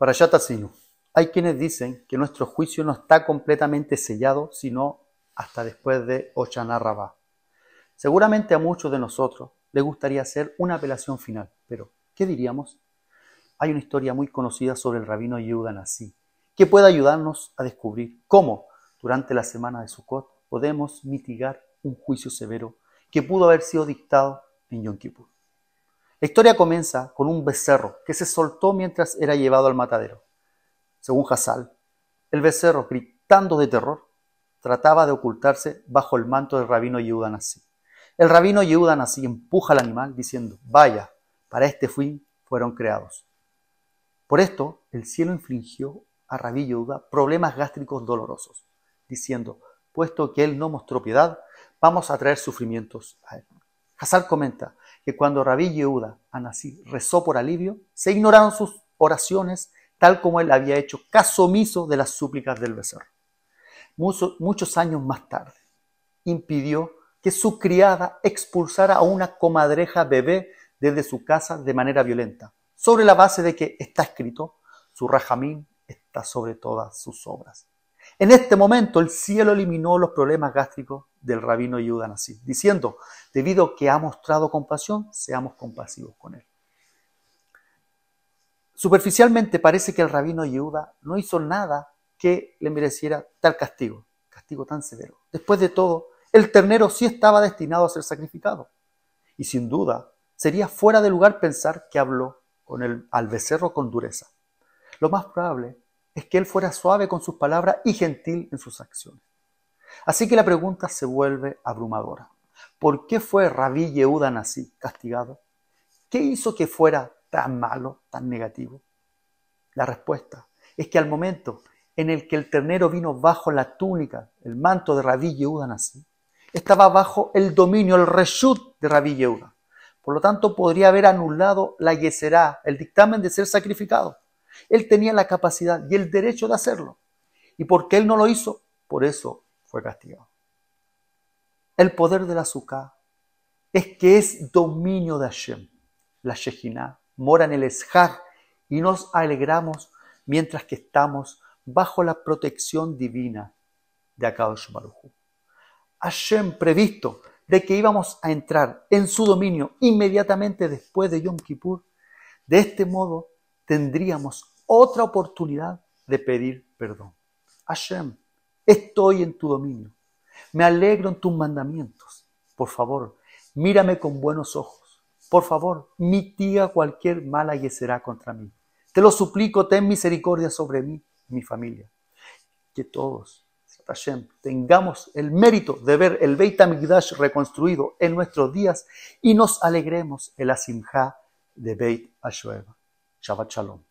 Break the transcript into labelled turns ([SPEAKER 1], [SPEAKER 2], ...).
[SPEAKER 1] Para Yatasinu, hay quienes dicen que nuestro juicio no está completamente sellado, sino hasta después de Ochanarrabá. Seguramente a muchos de nosotros les gustaría hacer una apelación final, pero ¿qué diríamos? Hay una historia muy conocida sobre el rabino Yehuda así que puede ayudarnos a descubrir cómo, durante la semana de Sukkot, podemos mitigar un juicio severo que pudo haber sido dictado en Yom Kippur. La historia comienza con un becerro que se soltó mientras era llevado al matadero. Según Hassal, el becerro, gritando de terror, trataba de ocultarse bajo el manto del rabino Yehuda El rabino Yehuda empuja al animal diciendo, vaya, para este fin fueron creados. Por esto, el cielo infligió a Rabí Yehuda problemas gástricos dolorosos, diciendo, puesto que él no mostró piedad, vamos a traer sufrimientos a él. Hassal comenta, que cuando Rabí Yehuda Anasí rezó por alivio, se ignoraron sus oraciones tal como él había hecho caso omiso de las súplicas del becerro. muchos años más tarde, impidió que su criada expulsara a una comadreja bebé desde su casa de manera violenta, sobre la base de que está escrito, su rajamín está sobre todas sus obras. En este momento el cielo eliminó los problemas gástricos del rabino Yehuda Nassim, diciendo, debido que ha mostrado compasión, seamos compasivos con él. Superficialmente parece que el rabino Yehuda no hizo nada que le mereciera tal castigo, castigo tan severo. Después de todo, el ternero sí estaba destinado a ser sacrificado. Y sin duda, sería fuera de lugar pensar que habló con el, al becerro con dureza. Lo más probable es que él fuera suave con sus palabras y gentil en sus acciones. Así que la pregunta se vuelve abrumadora. ¿Por qué fue Rabí Yehuda así, castigado? ¿Qué hizo que fuera tan malo, tan negativo? La respuesta es que al momento en el que el ternero vino bajo la túnica, el manto de Rabí Yehuda así, estaba bajo el dominio, el reshut de Rabí Yehuda. Por lo tanto, podría haber anulado la yeserá, el dictamen de ser sacrificado. Él tenía la capacidad y el derecho de hacerlo. Y porque él no lo hizo, por eso fue castigado. El poder del azúcar es que es dominio de Hashem. La Shejinah mora en el Eshar y nos alegramos mientras que estamos bajo la protección divina de Akadosh Baruj Hashem previsto de que íbamos a entrar en su dominio inmediatamente después de Yom Kippur. De este modo, tendríamos otra oportunidad de pedir perdón. Hashem, estoy en tu dominio. Me alegro en tus mandamientos. Por favor, mírame con buenos ojos. Por favor, mitiga cualquier mala y será contra mí. Te lo suplico, ten misericordia sobre mí y mi familia. Que todos, Hashem, tengamos el mérito de ver el Beit HaMikdash reconstruido en nuestros días y nos alegremos el la de Beit Ashueva. Shabbat Shalom.